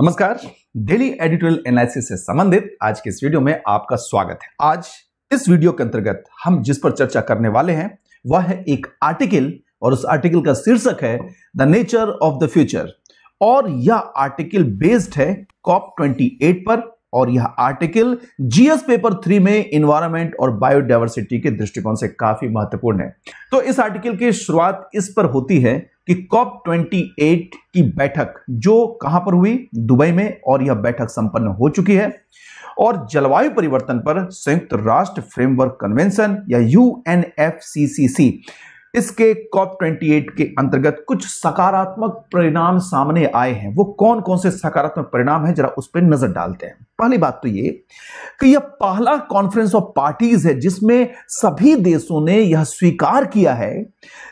नमस्कार daily editorial analysis से संबंधित आज के इस वीडियो में आपका स्वागत है आज इस वीडियो के अंतर्गत हम जिस पर चर्चा करने वाले हैं वह है एक आर्टिकल और उस आर्टिकल का शीर्षक है the nature of the future और यह आर्टिकल बेस्ड है कॉप 28 पर और यह आर्टिकल जीएस पेपर थ्री में इन्वायरमेंट और बायोडाइवर्सिटी के दृष्टिकोण से काफी महत्वपूर्ण है तो इस आर्टिकल की शुरुआत इस पर होती है कि कॉप 28 की बैठक जो कहां पर हुई दुबई में और यह बैठक संपन्न हो चुकी है और जलवायु परिवर्तन पर संयुक्त राष्ट्र फ्रेमवर्क कन्वेंशन या यू इसके कॉप 28 के अंतर्गत कुछ सकारात्मक परिणाम सामने आए हैं वो कौन कौन से सकारात्मक परिणाम हैं जरा उस पर नजर डालते हैं पहली बात तो ये कि यह पहला कॉन्फ्रेंस ऑफ पार्टीज है जिसमें सभी देशों ने यह स्वीकार किया है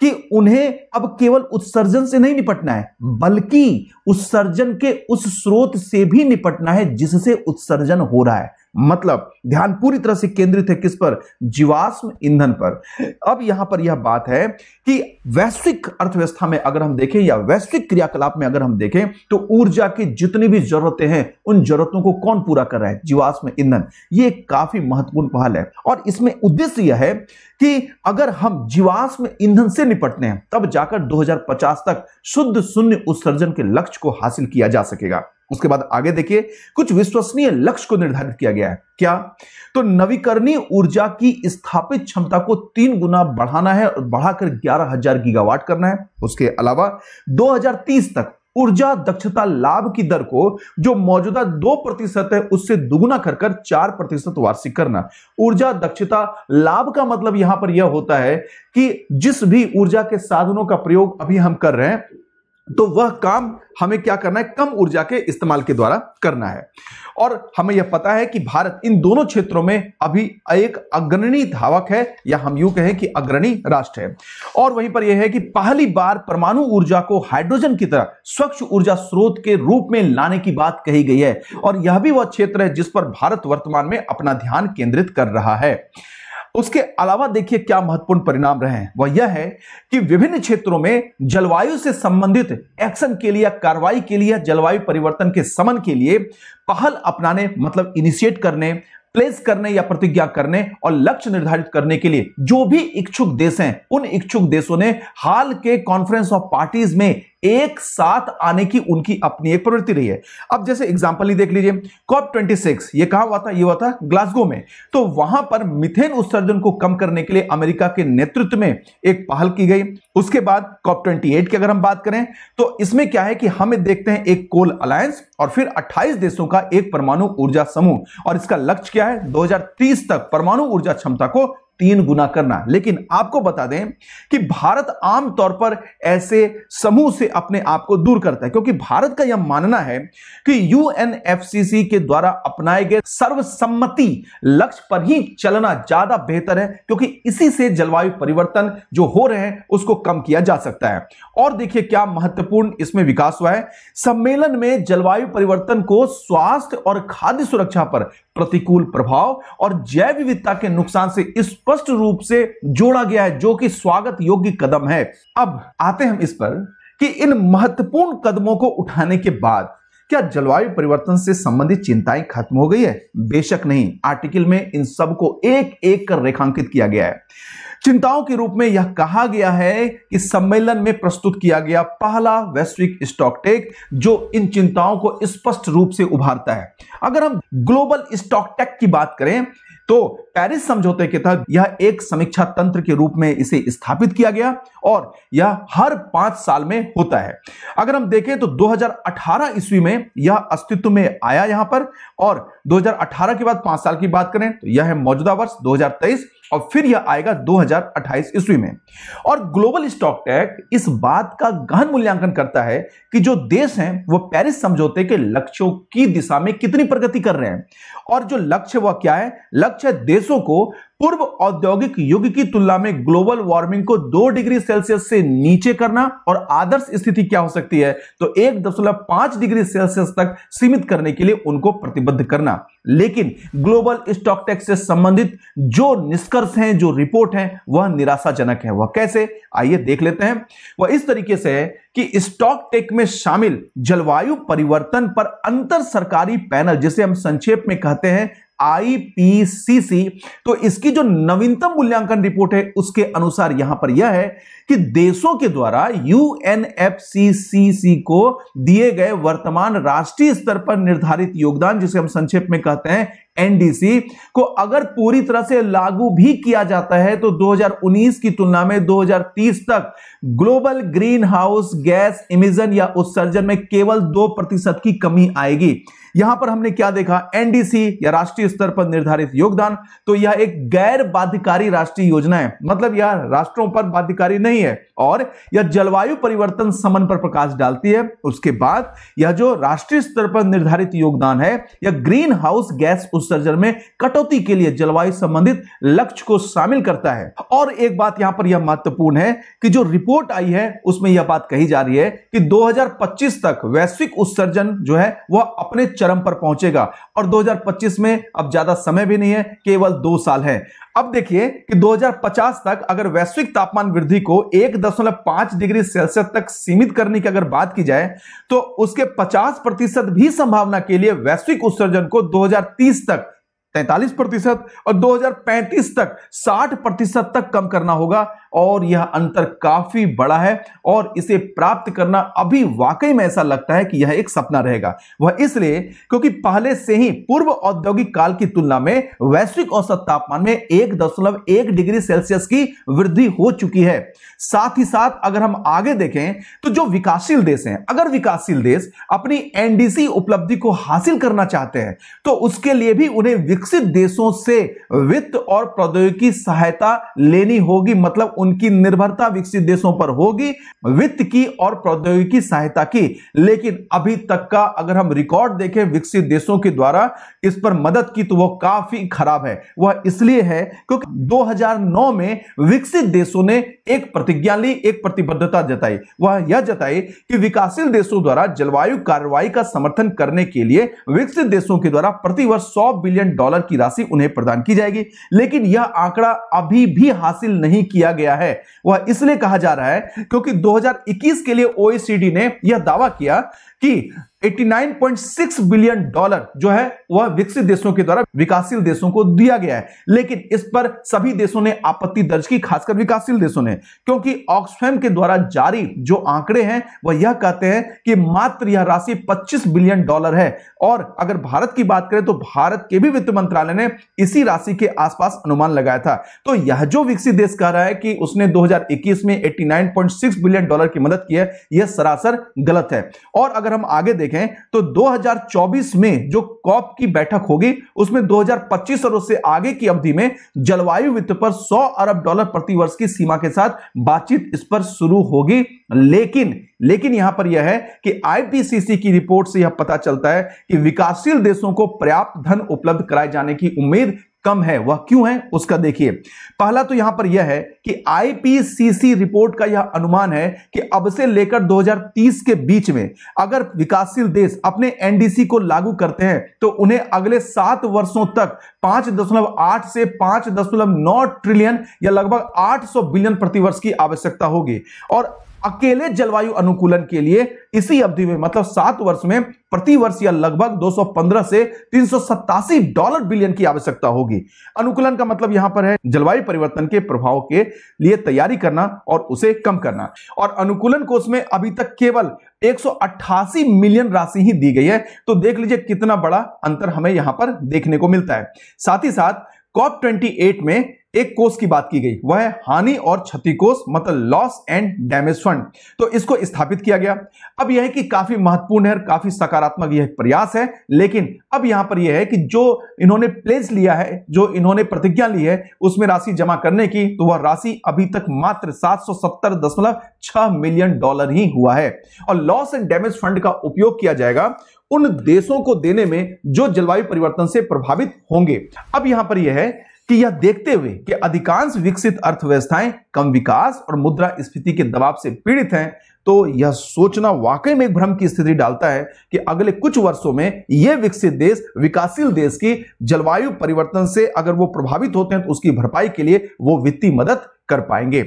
कि उन्हें अब केवल उत्सर्जन से नहीं निपटना है बल्कि उत्सर्जन के उस स्रोत से भी निपटना है जिससे उत्सर्जन हो रहा है मतलब ध्यान पूरी तरह से केंद्रित है किस पर जीवाश्म ईंधन पर अब यहां पर यह बात है कि वैश्विक अर्थव्यवस्था में अगर हम देखें या वैश्विक क्रियाकलाप में अगर हम देखें तो ऊर्जा की जितनी भी जरूरतें हैं उन जरूरतों को कौन पूरा कर रहा है जीवाश्म ईंधन ये काफी महत्वपूर्ण पहल है और इसमें उद्देश्य यह है कि अगर हम जीवाश्म ईंधन से निपटने हैं तब जाकर दो तक शुद्ध शून्य उत्सर्जन के लक्ष्य को हासिल किया जा सकेगा उसके बाद आगे देखिए कुछ विश्वसनीय लक्ष्य को निर्धारित किया गया है क्या तो नवीकरणीय ऊर्जा की स्थापित क्षमता को तीन गुना बढ़ाना है और बढ़ाकर ग्यारह हजार गीगावाट करना है उसके अलावा 2030 तक ऊर्जा दक्षता लाभ की दर को जो मौजूदा दो प्रतिशत है उससे दुगुना कर कर चार प्रतिशत वार्षिक करना ऊर्जा दक्षता लाभ का मतलब यहां पर यह होता है कि जिस भी ऊर्जा के साधनों का प्रयोग अभी हम कर रहे हैं तो वह काम हमें क्या करना है कम ऊर्जा के इस्तेमाल के द्वारा करना है और हमें यह पता है कि भारत इन दोनों क्षेत्रों में अभी एक अग्रणी धावक है या हम यूं कहें कि अग्रणी राष्ट्र है और वहीं पर यह है कि पहली बार परमाणु ऊर्जा को हाइड्रोजन की तरह स्वच्छ ऊर्जा स्रोत के रूप में लाने की बात कही गई है और यह भी वह क्षेत्र है जिस पर भारत वर्तमान में अपना ध्यान केंद्रित कर रहा है उसके अलावा देखिए क्या महत्वपूर्ण परिणाम रहे हैं वह यह है कि विभिन्न क्षेत्रों में जलवायु से संबंधित एक्शन के लिए कार्रवाई के लिए जलवायु परिवर्तन के समन के लिए पहल अपनाने मतलब इनिशिएट करने प्लेस करने या प्रतिज्ञा करने और लक्ष्य निर्धारित करने के लिए जो भी इच्छुक देश हैं उन इच्छुक देशों ने हाल के कॉन्फ्रेंस ऑफ पार्टीज में एक साथ आने की उनकी अपनी एक प्रवृत्ति रही है अब जैसे एग्जाम्पल ही देख लीजिए कॉप सिक्स ये कहा हुआ था ये हुआ था ग्लासगो में तो वहां पर मिथेन उत्सर्जन को कम करने के लिए अमेरिका के नेतृत्व में एक पहल की गई उसके बाद कॉप ट्वेंटी एट की अगर हम बात करें तो इसमें क्या है कि हम देखते हैं एक कोल अलायंस और फिर 28 देशों का एक परमाणु ऊर्जा समूह और इसका लक्ष्य क्या है 2030 तक परमाणु ऊर्जा क्षमता को तीन गुना करना लेकिन आपको बता दें कि भारत आमतौर पर ऐसे समूह से अपने आप को दूर करता है क्योंकि भारत का यह मानना है कि यूएनएफसीसी के द्वारा अपनाए गए सर्वसम्मति लक्ष्य पर ही चलना ज्यादा बेहतर है क्योंकि इसी से जलवायु परिवर्तन जो हो रहे हैं उसको कम किया जा सकता है और देखिए क्या महत्वपूर्ण इसमें विकास हुआ है सम्मेलन में जलवायु परिवर्तन को स्वास्थ्य और खाद्य सुरक्षा पर प्रतिकूल प्रभाव और जैव विविधता के नुकसान से इस स्पष्ट रूप से जोड़ा गया है जो कि स्वागत योग्य कदम है अब आते हम इस पर कि इन महत्वपूर्ण कदमों को उठाने के बाद क्या जलवायु परिवर्तन से संबंधित चिंताएं खत्म हो गई है बेशक नहीं आर्टिकल में इन सब को एक एक कर रेखांकित किया गया है चिंताओं के रूप में यह कहा गया है कि सम्मेलन में प्रस्तुत किया गया पहला वैश्विक स्टॉकटेक जो इन चिंताओं को स्पष्ट रूप से उभारता है अगर हम ग्लोबल स्टॉकटेक की बात करें तो पेरिस समझौते के तहत यह एक समीक्षा तंत्र के रूप में इसे स्थापित किया गया और यह हर पांच साल में होता है अगर हम देखें तो 2018 ईस्वी में यह अस्तित्व में आया यहां पर और 2018 के बाद पांच साल की बात करें तो यह है मौजूदा वर्ष और फिर यह आएगा 2028 ईस्वी में और ग्लोबल स्टॉक टैक्ट इस बात का गहन मूल्यांकन करता है कि जो देश हैं वह पेरिस समझौते के लक्ष्यों की दिशा में कितनी प्रगति कर रहे हैं और जो लक्ष्य वह क्या है लक्ष्य देशों को पूर्व औद्योगिक युग की तुलना में ग्लोबल वार्मिंग को दो डिग्री सेल्सियस से नीचे करना और आदर्श स्थिति क्या हो सकती है तो एक दशमलव पांच डिग्री सेल्सियस तक सीमित करने के लिए उनको प्रतिबद्ध करना लेकिन ग्लोबल स्टॉक टैक्स से संबंधित जो निष्कर्ष हैं जो रिपोर्ट है वह निराशाजनक है वह कैसे आइए देख लेते हैं वह इस तरीके से है कि स्टॉक टेक में शामिल जलवायु परिवर्तन पर अंतर सरकारी पैनल जिसे हम संक्षेप में कहते हैं आईपीसीसी तो इसकी जो नवीनतम मूल्यांकन रिपोर्ट है उसके अनुसार यहां पर यह है कि देशों के द्वारा यूएनएफसीसीसी को दिए गए वर्तमान राष्ट्रीय स्तर पर निर्धारित योगदान जिसे हम संक्षेप में कहते हैं एनडीसी को अगर पूरी तरह से लागू भी किया जाता है तो 2019 की तुलना में 2030 तक global greenhouse gas emission या उत्सर्जन में केवल दो प्रतिशत की कमी आएगी यहां पर हमने क्या देखा एनडीसी या राष्ट्रीय स्तर पर निर्धारित योगदान तो यह एक गैर बाध्यकारी राष्ट्रीय योजना है मतलब यह राष्ट्रों पर बाध्यकारी नहीं नहीं है और यह जलवायु परिवर्तन समन पर प्रकाश डालती है उसके बाद यह जो राष्ट्रीय स्तर पर निर्धारित योगदान है यह ग्रीन हाउस गैस उत्सर्जन में कटौती के लिए जलवायु संबंधित लक्ष्य को शामिल करता है और एक बात यहां पर यह महत्वपूर्ण है कि जो रिपोर्ट आई है उसमें यह बात कही जा रही है कि 2025 तक वैश्विक उत्सर्जन जो है वह अपने चरम पर पहुंचेगा और 2025 में अब ज्यादा समय भी नहीं है केवल दो साल है अब देखिए कि 2050 तक अगर वैश्विक तापमान वृद्धि को एक दशमलव पांच डिग्री सेल्सियस तक सीमित करने की अगर बात की जाए तो उसके 50 प्रतिशत भी संभावना के लिए वैश्विक उत्सर्जन को 2030 तक तैतालीस प्रतिशत और 2035 तक 60 प्रतिशत तक कम करना होगा और यह अंतर काफी बड़ा है और इसे प्राप्त करना अभी वाकई में ऐसा लगता है कि यह एक सपना रहेगा वह इसलिए क्योंकि पहले से ही पूर्व औद्योगिक काल की तुलना में वैश्विक औसत तापमान में एक दशमलव एक डिग्री सेल्सियस की वृद्धि हो चुकी है साथ ही साथ अगर हम आगे देखें तो जो विकासशील देश हैं अगर विकासशील देश अपनी एनडीसी उपलब्धि को हासिल करना चाहते हैं तो उसके लिए भी उन्हें विकसित देशों से वित्त और प्रौद्योगिकी सहायता लेनी होगी मतलब उनकी निर्भरता विकसित देशों पर होगी वित्त की और प्रौद्योगिकी सहायता की लेकिन अभी तक का अगर हम रिकॉर्ड देखें विकसित देशों के द्वारा इस पर मदद की तो वह काफी खराब है वह इसलिए है क्योंकि 2009 में विकसित देशों ने एक प्रतिज्ञा ली एक प्रतिबद्धता जताई वह यह जताई कि विकासशील देशों द्वारा जलवायु कार्रवाई का समर्थन करने के लिए विकसित देशों के द्वारा प्रतिवर्ष सौ बिलियन डॉलर डॉलर की राशि उन्हें प्रदान की जाएगी लेकिन यह आंकड़ा अभी भी हासिल नहीं किया गया है वह इसलिए कहा जा रहा है क्योंकि 2021 के लिए ओएसीडी ने यह दावा किया कि 89.6 बिलियन डॉलर जो है वह विकसित देशों के द्वारा विकासशील देशों को दिया गया है लेकिन इस पर सभी देशों ने आपत्ति दर्ज की खासकर विकासशील देशों ने क्योंकि ऑक्सफैम के द्वारा जारी जो आंकड़े हैं वह यह कहते हैं कि मात्र यह राशि 25 बिलियन डॉलर है और अगर भारत की बात करें तो भारत के भी वित्त मंत्रालय ने इसी राशि के आसपास अनुमान लगाया था तो यह जो विकसित देश कह रहा है कि उसने दो में एट्टी बिलियन डॉलर की मदद की है यह सरासर गलत है और अगर हम आगे देखें देखें तो 2024 में जो कॉप की बैठक होगी उसमें 2025 और उससे आगे की अवधि में जलवायु वित्त पर 100 अरब डॉलर प्रति वर्ष की सीमा के साथ बातचीत इस पर शुरू होगी लेकिन लेकिन यहां पर यह है कि आईपीसीसी की रिपोर्ट से यह पता चलता है कि विकासशील देशों को पर्याप्त धन उपलब्ध कराए जाने की उम्मीद कम है वह क्यों है उसका देखिए पहला तो यहां पर यह है कि आईपीसीसी रिपोर्ट का यह अनुमान है कि अब से लेकर 2030 के बीच में अगर विकासशील देश अपने एनडीसी को लागू करते हैं तो उन्हें अगले सात वर्षों तक 5.8 से 5.9 ट्रिलियन या लगभग 800 बिलियन प्रतिवर्ष की आवश्यकता होगी और अकेले जलवायु अनुकूलन के लिए इसी अवधि में मतलब सात वर्ष में प्रति वर्ष या लगभग 215 से तीन डॉलर बिलियन की आवश्यकता होगी अनुकूलन का मतलब यहां पर है जलवायु परिवर्तन के प्रभाव के लिए तैयारी करना और उसे कम करना और अनुकूलन कोष में अभी तक केवल एक मिलियन राशि ही दी गई है तो देख लीजिए कितना बड़ा अंतर हमें यहां पर देखने को मिलता है साथ ही साथ कॉप ट्वेंटी में एक कोष की बात की गई वह हानि और क्षति कोष मतलब लॉस एंड डैमेज फंड तो इसको स्थापित किया गया अब यह है कि काफी महत्वपूर्ण है काफी सकारात्मक यह प्रयास है लेकिन अब यहां पर यह है कि जो इन्होंने प्लेज लिया है जो इन्होंने प्रतिज्ञा ली है उसमें राशि जमा करने की तो वह राशि अभी तक मात्र सात मिलियन डॉलर ही हुआ है और लॉस एंड डैमेज फंड का उपयोग किया जाएगा उन देशों को देने में जो जलवायु परिवर्तन से प्रभावित होंगे अब यहां पर यह है कि यह देखते हुए कि अधिकांश विकसित अर्थव्यवस्थाएं कम विकास और मुद्रा स्फीति के दबाव से पीड़ित हैं तो यह सोचना वाकई में एक भ्रम की स्थिति डालता है कि अगले कुछ वर्षों में यह विकसित देश विकासशील देश की जलवायु परिवर्तन से अगर वो प्रभावित होते हैं तो उसकी भरपाई के लिए वो वित्तीय मदद कर पाएंगे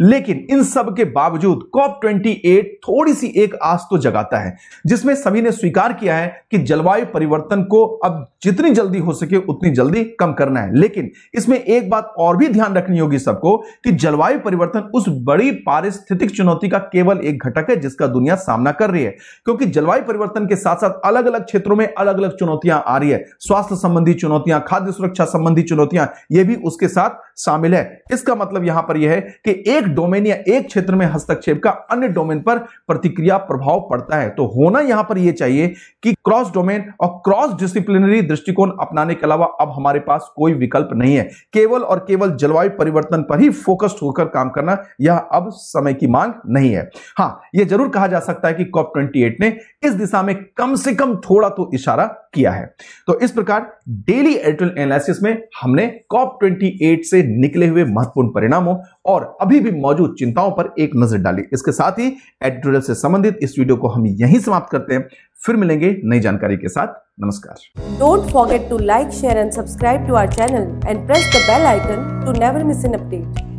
लेकिन इन सब के बावजूद कॉप 28 थोड़ी सी एक आस तो जगाता है जिसमें सभी ने स्वीकार किया है कि जलवायु परिवर्तन को अब जितनी जल्दी हो सके उतनी जल्दी कम करना है लेकिन इसमें एक बात और भी ध्यान रखनी होगी सबको कि जलवायु परिवर्तन उस बड़ी पारिस्थितिक चुनौती का केवल एक घटक है जिसका दुनिया सामना कर रही है क्योंकि जलवायु परिवर्तन के साथ साथ अलग अलग क्षेत्रों में अलग अलग चुनौतियां आ रही है स्वास्थ्य संबंधी चुनौतियां खाद्य सुरक्षा संबंधी चुनौतियां यह भी उसके साथ शामिल है इसका मतलब यहां पर यह है कि एक डोमेन या एक क्षेत्र में हस्तक्षेप का अन्य डोमेन पर प्रतिक्रिया प्रभाव पड़ता है तो होना यहां पर यह चाहिए कि क्रॉस डोमेन और क्रॉस डिसिप्लिनरी दृष्टिकोण अपनाने के अलावा अब हमारे पास कोई विकल्प नहीं है केवल और केवल जलवायु परिवर्तन पर ही फोकस्ड होकर काम करना यह अब समय की मांग नहीं है हाँ यह जरूर कहा जा सकता है कि कॉप ट्वेंटी ने इस दिशा में कम से कम थोड़ा तो इशारा किया है तो इस प्रकार डेली एडिटोरियल एनालिसिस में हमने कॉप 28 से निकले हुए महत्वपूर्ण परिणामों और अभी भी मौजूद चिंताओं पर एक नजर डाली इसके साथ ही एडिटोरियल से संबंधित इस वीडियो को हम यहीं समाप्त करते हैं फिर मिलेंगे नई जानकारी के साथ नमस्कार don't forget to like share and subscribe to our channel and press the bell icon to never miss an update